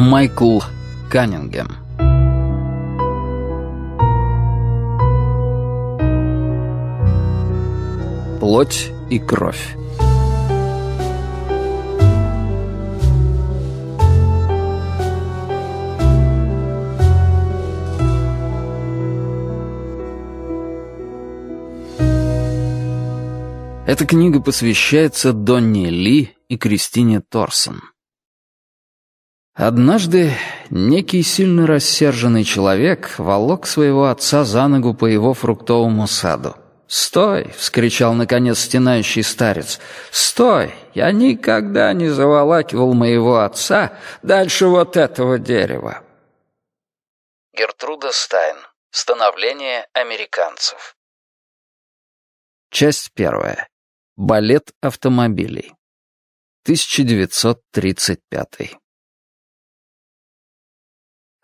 Майкл Каннингем Плоть и кровь Эта книга посвящается Донни Ли и Кристине Торсон. Однажды некий сильно рассерженный человек волок своего отца за ногу по его фруктовому саду. «Стой!» — вскричал наконец стенающий старец. «Стой! Я никогда не заволакивал моего отца дальше вот этого дерева!» Гертруда Стайн. Становление американцев. Часть первая. Балет автомобилей. 1935.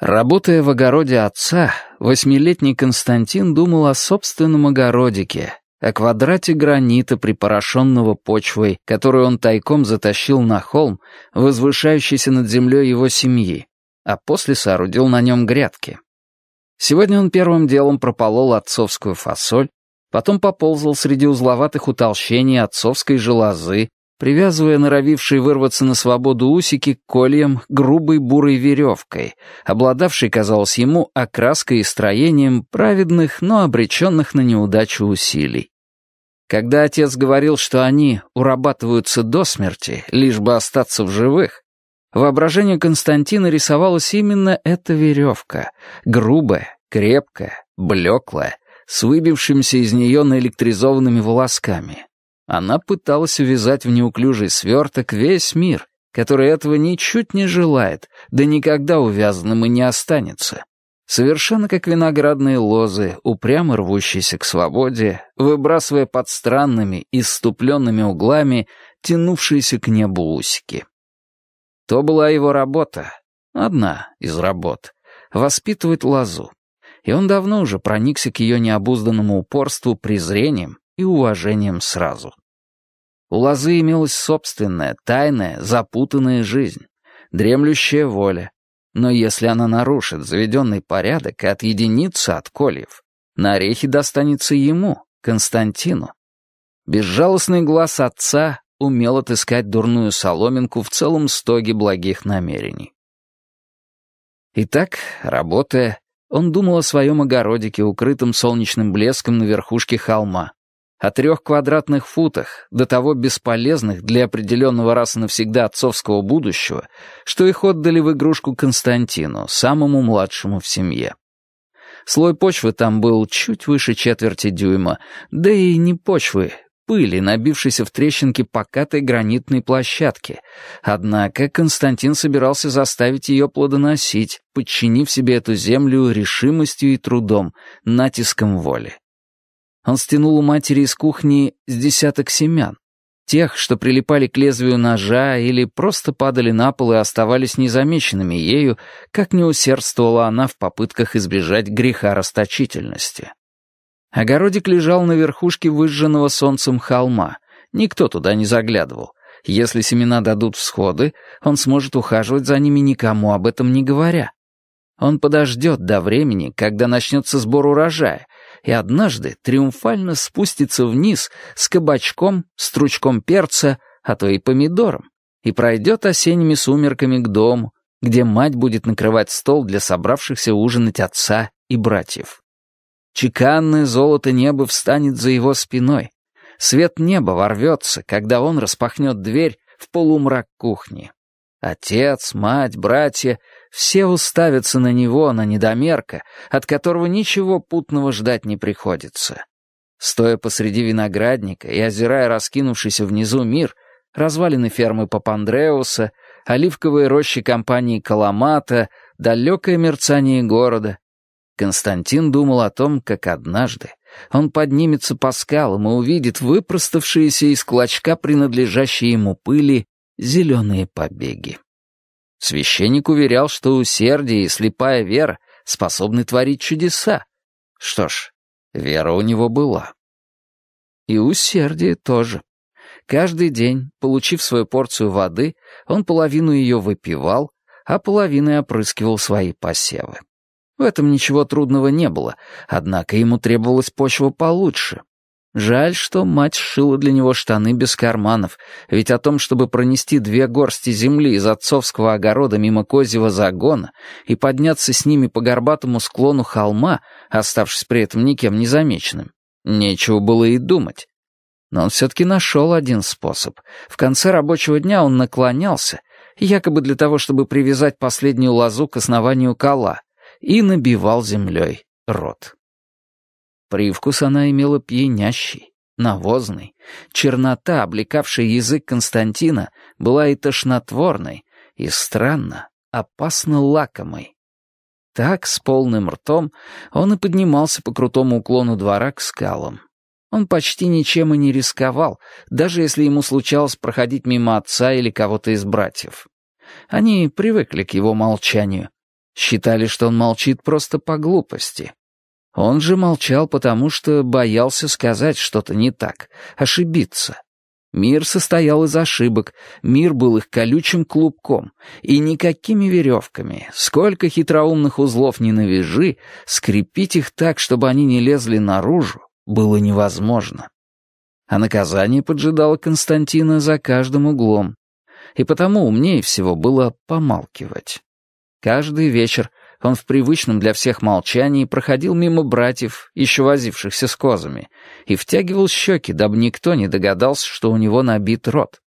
Работая в огороде отца, восьмилетний Константин думал о собственном огородике, о квадрате гранита, припорошенного почвой, которую он тайком затащил на холм, возвышающийся над землей его семьи, а после соорудил на нем грядки. Сегодня он первым делом прополол отцовскую фасоль, потом поползал среди узловатых утолщений отцовской желозы, привязывая норовивший вырваться на свободу усики к кольям грубой бурой веревкой, обладавшей, казалось ему, окраской и строением праведных, но обреченных на неудачу усилий. Когда отец говорил, что они урабатываются до смерти, лишь бы остаться в живых, воображение Константина рисовалась именно эта веревка, грубая, крепкая, блеклая, с выбившимся из нее наэлектризованными волосками. Она пыталась увязать в неуклюжий сверток весь мир, который этого ничуть не желает, да никогда увязанным и не останется. Совершенно как виноградные лозы, упрямо рвущиеся к свободе, выбрасывая под странными, иступленными углами тянувшиеся к небу усики. То была его работа, одна из работ — воспитывать лозу. И он давно уже проникся к ее необузданному упорству презрением и уважением сразу. У Лозы имелась собственная, тайная, запутанная жизнь, дремлющая воля. Но если она нарушит заведенный порядок и отъединится от кольев, на орехи достанется ему, Константину. Безжалостный глаз отца умел отыскать дурную соломинку в целом стоге благих намерений. Итак, работая, он думал о своем огородике, укрытом солнечным блеском на верхушке холма, о трех квадратных футах, до того бесполезных для определенного раз и навсегда отцовского будущего, что их отдали в игрушку Константину, самому младшему в семье. Слой почвы там был чуть выше четверти дюйма, да и не почвы, пыли, набившейся в трещинки покатой гранитной площадки. Однако Константин собирался заставить ее плодоносить, подчинив себе эту землю решимостью и трудом, натиском воли. Он стянул у матери из кухни с десяток семян. Тех, что прилипали к лезвию ножа или просто падали на пол и оставались незамеченными ею, как не усердствовала она в попытках избежать греха расточительности. Огородик лежал на верхушке выжженного солнцем холма. Никто туда не заглядывал. Если семена дадут всходы, он сможет ухаживать за ними, никому об этом не говоря. Он подождет до времени, когда начнется сбор урожая, и однажды триумфально спустится вниз с кабачком, стручком перца, а то и помидором, и пройдет осенними сумерками к дому, где мать будет накрывать стол для собравшихся ужинать отца и братьев. Чеканное золото неба встанет за его спиной. Свет неба ворвется, когда он распахнет дверь в полумрак кухни. Отец, мать, братья все уставятся на него, на недомерка, от которого ничего путного ждать не приходится. Стоя посреди виноградника и озирая раскинувшийся внизу мир, развалины фермы Папандреуса, оливковые рощи компании Коломата, далекое мерцание города, Константин думал о том, как однажды он поднимется по скалам и увидит выпроставшиеся из клочка принадлежащие ему пыли зеленые побеги. Священник уверял, что усердие и слепая вера способны творить чудеса. Что ж, вера у него была. И усердие тоже. Каждый день, получив свою порцию воды, он половину ее выпивал, а половиной опрыскивал свои посевы. В этом ничего трудного не было, однако ему требовалась почва получше. Жаль, что мать сшила для него штаны без карманов, ведь о том, чтобы пронести две горсти земли из отцовского огорода мимо козьего загона и подняться с ними по горбатому склону холма, оставшись при этом никем незамеченным, нечего было и думать. Но он все-таки нашел один способ. В конце рабочего дня он наклонялся, якобы для того, чтобы привязать последнюю лазу к основанию кола, и набивал землей рот. Привкус она имела пьянящий, навозный. Чернота, облекавшая язык Константина, была и тошнотворной, и, странно, опасно лакомой. Так, с полным ртом, он и поднимался по крутому уклону двора к скалам. Он почти ничем и не рисковал, даже если ему случалось проходить мимо отца или кого-то из братьев. Они привыкли к его молчанию. Считали, что он молчит просто по глупости. Он же молчал, потому что боялся сказать что-то не так, ошибиться. Мир состоял из ошибок, мир был их колючим клубком, и никакими веревками, сколько хитроумных узлов не навяжи, скрепить их так, чтобы они не лезли наружу, было невозможно. А наказание поджидало Константина за каждым углом, и потому умнее всего было помалкивать. Каждый вечер он в привычном для всех молчании проходил мимо братьев, еще возившихся с козами, и втягивал щеки, дабы никто не догадался, что у него набит рот.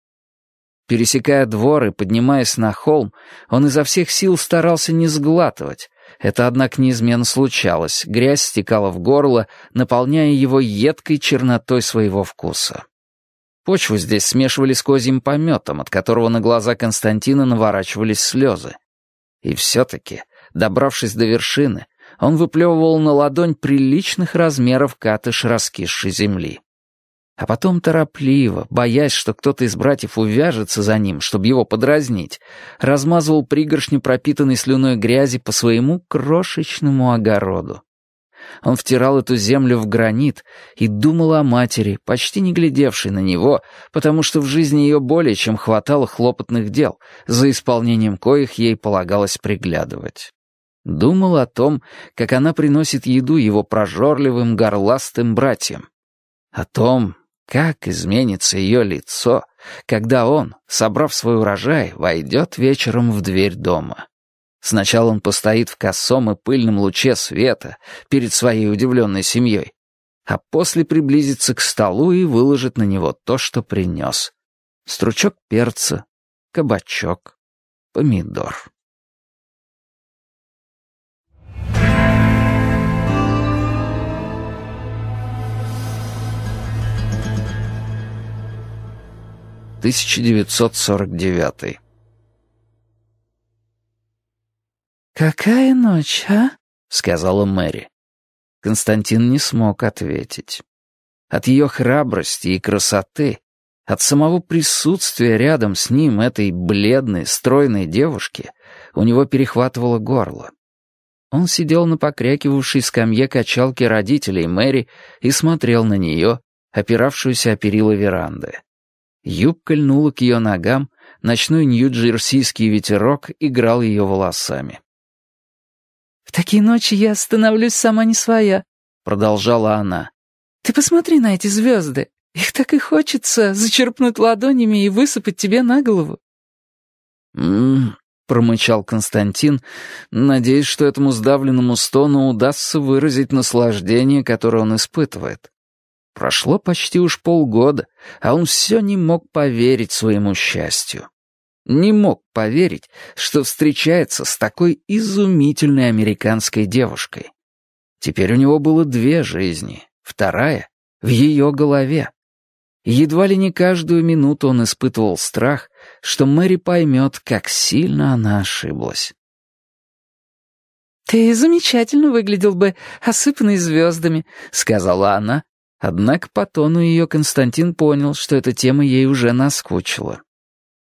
Пересекая двор и поднимаясь на холм, он изо всех сил старался не сглатывать. Это, однако, неизменно случалось. Грязь стекала в горло, наполняя его едкой чернотой своего вкуса. Почву здесь смешивали с козьим пометом, от которого на глаза Константина наворачивались слезы. И все-таки Добравшись до вершины, он выплевывал на ладонь приличных размеров катыш раскисшей земли. А потом торопливо, боясь, что кто-то из братьев увяжется за ним, чтобы его подразнить, размазывал пригоршню пропитанной слюной грязи по своему крошечному огороду. Он втирал эту землю в гранит и думал о матери, почти не глядевшей на него, потому что в жизни ее более чем хватало хлопотных дел, за исполнением коих ей полагалось приглядывать. Думал о том, как она приносит еду его прожорливым горластым братьям. О том, как изменится ее лицо, когда он, собрав свой урожай, войдет вечером в дверь дома. Сначала он постоит в косом и пыльном луче света перед своей удивленной семьей, а после приблизится к столу и выложит на него то, что принес. Стручок перца, кабачок, помидор. 1949. «Какая ночь, а?» — сказала Мэри. Константин не смог ответить. От ее храбрости и красоты, от самого присутствия рядом с ним этой бледной, стройной девушки, у него перехватывало горло. Он сидел на покрякивавшей скамье качалки родителей Мэри и смотрел на нее, опиравшуюся о перила веранды. Юбка льнула к ее ногам, ночной нью-джерсийский ветерок играл ее волосами. «В такие ночи я становлюсь сама не своя», — продолжала она. «Ты посмотри на эти звезды. Их так и хочется зачерпнуть ладонями и высыпать тебе на голову». «М-м-м», промычал Константин, надеясь, что этому сдавленному стону удастся выразить наслаждение, которое он испытывает. Прошло почти уж полгода, а он все не мог поверить своему счастью. Не мог поверить, что встречается с такой изумительной американской девушкой. Теперь у него было две жизни, вторая — в ее голове. Едва ли не каждую минуту он испытывал страх, что Мэри поймет, как сильно она ошиблась. «Ты замечательно выглядел бы, осыпанный звездами», — сказала она, Однако по тону ее Константин понял, что эта тема ей уже наскучила.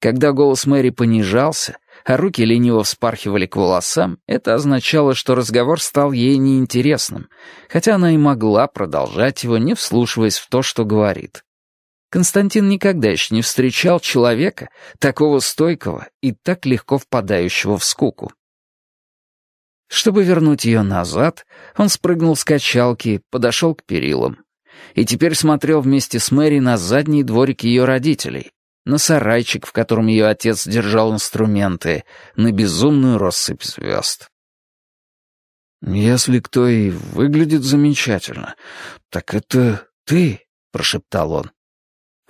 Когда голос Мэри понижался, а руки лениво вспархивали к волосам, это означало, что разговор стал ей неинтересным, хотя она и могла продолжать его, не вслушиваясь в то, что говорит. Константин никогда еще не встречал человека, такого стойкого и так легко впадающего в скуку. Чтобы вернуть ее назад, он спрыгнул с качалки, подошел к перилам и теперь смотрел вместе с Мэри на задний дворик ее родителей, на сарайчик, в котором ее отец держал инструменты, на безумную россыпь звезд. «Если кто и выглядит замечательно, так это ты», — прошептал он.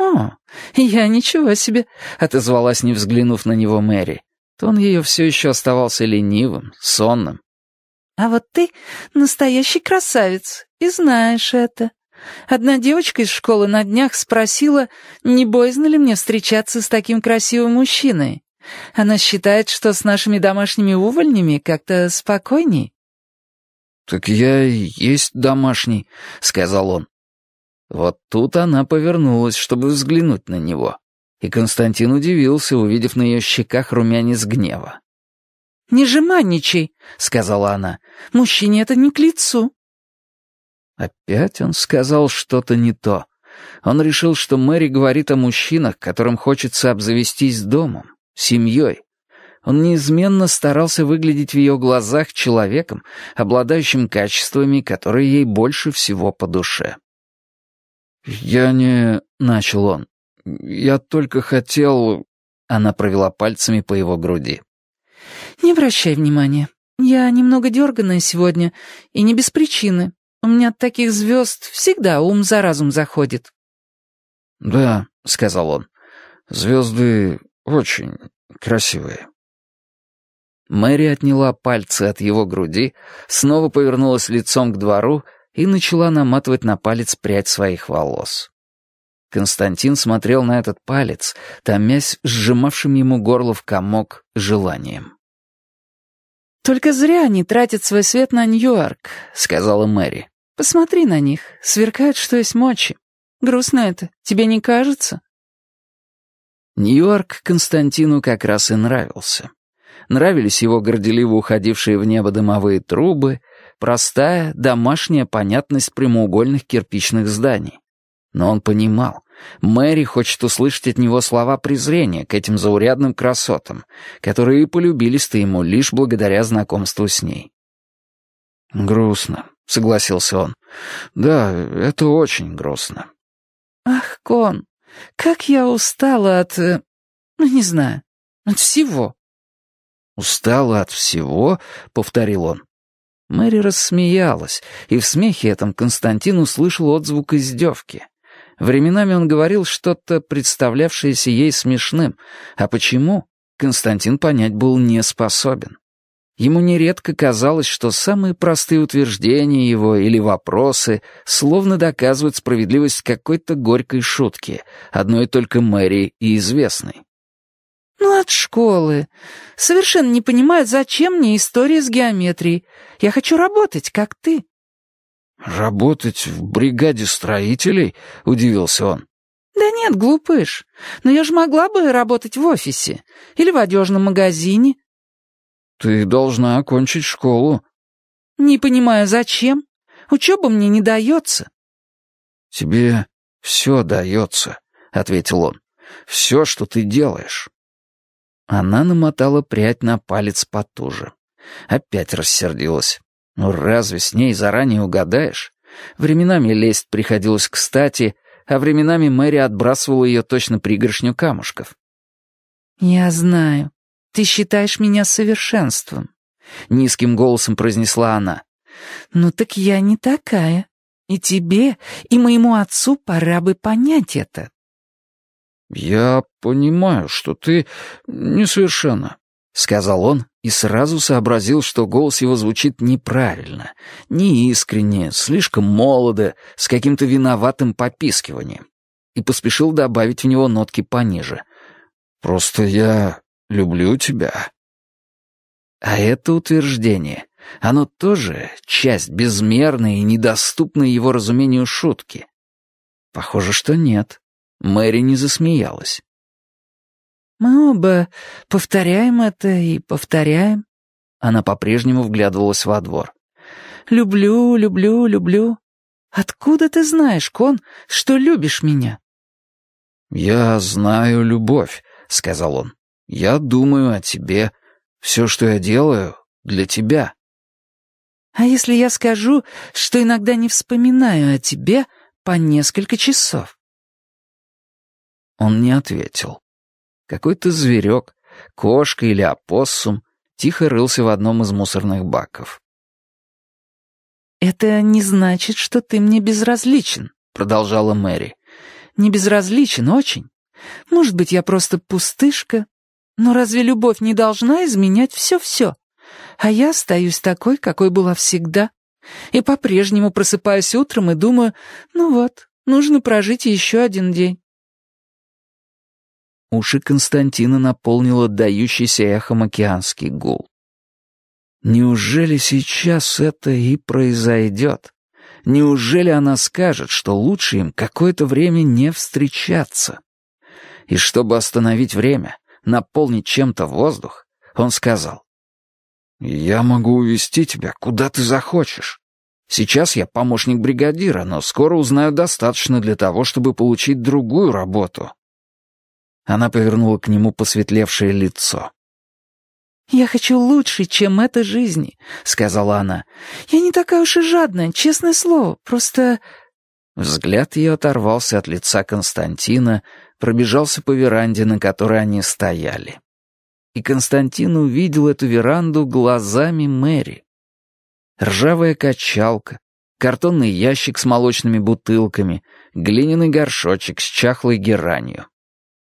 «О, я ничего себе», — отозвалась, не взглянув на него Мэри. Тон ее все еще оставался ленивым, сонным. «А вот ты настоящий красавец, и знаешь это», Одна девочка из школы на днях спросила, не боязно ли мне встречаться с таким красивым мужчиной. Она считает, что с нашими домашними увольнями как-то спокойней. «Так я и есть домашний», — сказал он. Вот тут она повернулась, чтобы взглянуть на него. И Константин удивился, увидев на ее щеках румянец гнева. «Не жеманничай», — сказала она. «Мужчине это не к лицу». Опять он сказал что-то не то. Он решил, что Мэри говорит о мужчинах, которым хочется обзавестись домом, семьей. Он неизменно старался выглядеть в ее глазах человеком, обладающим качествами, которые ей больше всего по душе. «Я не...» — начал он. «Я только хотел...» — она провела пальцами по его груди. «Не обращай внимания. Я немного дерганая сегодня, и не без причины. У меня от таких звезд всегда ум за разум заходит». «Да», — сказал он, — «звезды очень красивые». Мэри отняла пальцы от его груди, снова повернулась лицом к двору и начала наматывать на палец прядь своих волос. Константин смотрел на этот палец, томясь сжимавшим ему горло в комок желанием. «Только зря они тратят свой свет на Нью-Йорк», — сказала Мэри. Посмотри на них, сверкают, что есть мочи. Грустно это, тебе не кажется?» Нью-Йорк Константину как раз и нравился. Нравились его горделиво уходившие в небо дымовые трубы, простая, домашняя понятность прямоугольных кирпичных зданий. Но он понимал, Мэри хочет услышать от него слова презрения к этим заурядным красотам, которые полюбились-то ему лишь благодаря знакомству с ней. Грустно. — согласился он. «Да, это очень грустно». «Ах, Кон, как я устала от... Э, ну, не знаю, от всего». «Устала от всего?» — повторил он. Мэри рассмеялась, и в смехе этом Константин услышал отзвук издевки. Временами он говорил что-то, представлявшееся ей смешным, а почему, Константин понять был не способен. Ему нередко казалось, что самые простые утверждения его или вопросы словно доказывают справедливость какой-то горькой шутки, одной только Мэри и известной. «Ну, от школы. Совершенно не понимаю, зачем мне история с геометрией. Я хочу работать, как ты». «Работать в бригаде строителей?» — удивился он. «Да нет, глупыш. Но я же могла бы работать в офисе или в одежном магазине». «Ты должна окончить школу». «Не понимаю, зачем? Учеба мне не дается». «Тебе все дается», — ответил он. «Все, что ты делаешь». Она намотала прядь на палец потуже. Опять рассердилась. «Ну разве с ней заранее угадаешь?» Временами лезть приходилось кстати, а временами Мэри отбрасывала ее точно пригоршню камушков. «Я знаю», ты считаешь меня совершенством», — низким голосом произнесла она. «Ну так я не такая. И тебе, и моему отцу пора бы понять это». «Я понимаю, что ты несовершенна», — сказал он и сразу сообразил, что голос его звучит неправильно, неискренне, слишком молодо, с каким-то виноватым попискиванием, и поспешил добавить в него нотки пониже. «Просто я люблю тебя». А это утверждение, оно тоже часть безмерной и недоступной его разумению шутки. Похоже, что нет. Мэри не засмеялась. «Мы оба повторяем это и повторяем». Она по-прежнему вглядывалась во двор. «Люблю, люблю, люблю. Откуда ты знаешь, Кон, что любишь меня?» «Я знаю любовь», — сказал он. Я думаю о тебе. Все, что я делаю, для тебя. А если я скажу, что иногда не вспоминаю о тебе по несколько часов? Он не ответил. Какой-то зверек, кошка или опоссум, тихо рылся в одном из мусорных баков. «Это не значит, что ты мне безразличен», — продолжала Мэри. «Не безразличен очень. Может быть, я просто пустышка, но разве любовь не должна изменять все-все? А я остаюсь такой, какой была всегда. И по-прежнему просыпаюсь утром и думаю, ну вот, нужно прожить еще один день. Уши Константина наполнило дающийся эхом океанский гул. Неужели сейчас это и произойдет? Неужели она скажет, что лучше им какое-то время не встречаться? И чтобы остановить время, наполнить чем-то воздух, он сказал. «Я могу увести тебя, куда ты захочешь. Сейчас я помощник бригадира, но скоро узнаю достаточно для того, чтобы получить другую работу». Она повернула к нему посветлевшее лицо. «Я хочу лучше, чем эта жизнь», — сказала она. «Я не такая уж и жадная, честное слово, просто...» Взгляд ее оторвался от лица Константина, — пробежался по веранде, на которой они стояли. И Константин увидел эту веранду глазами Мэри. Ржавая качалка, картонный ящик с молочными бутылками, глиняный горшочек с чахлой геранью.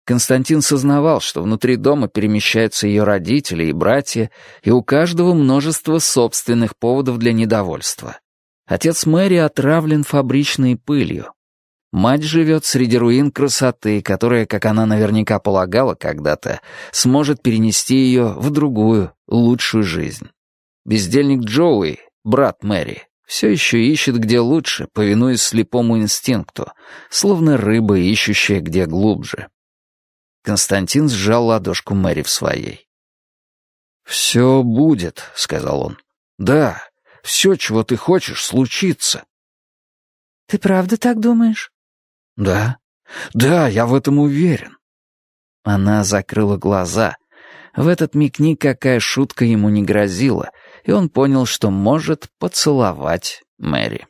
Константин сознавал, что внутри дома перемещаются ее родители и братья, и у каждого множество собственных поводов для недовольства. Отец Мэри отравлен фабричной пылью. Мать живет среди руин красоты, которая, как она наверняка полагала когда-то, сможет перенести ее в другую, лучшую жизнь. Бездельник Джоуи, брат Мэри, все еще ищет где лучше, повинуясь слепому инстинкту, словно рыба, ищущая где глубже. Константин сжал ладошку Мэри в своей. «Все будет», — сказал он. «Да, все, чего ты хочешь, случится». «Ты правда так думаешь?» Да, да, я в этом уверен. Она закрыла глаза. В этот миг никакая шутка ему не грозила, и он понял, что может поцеловать Мэри.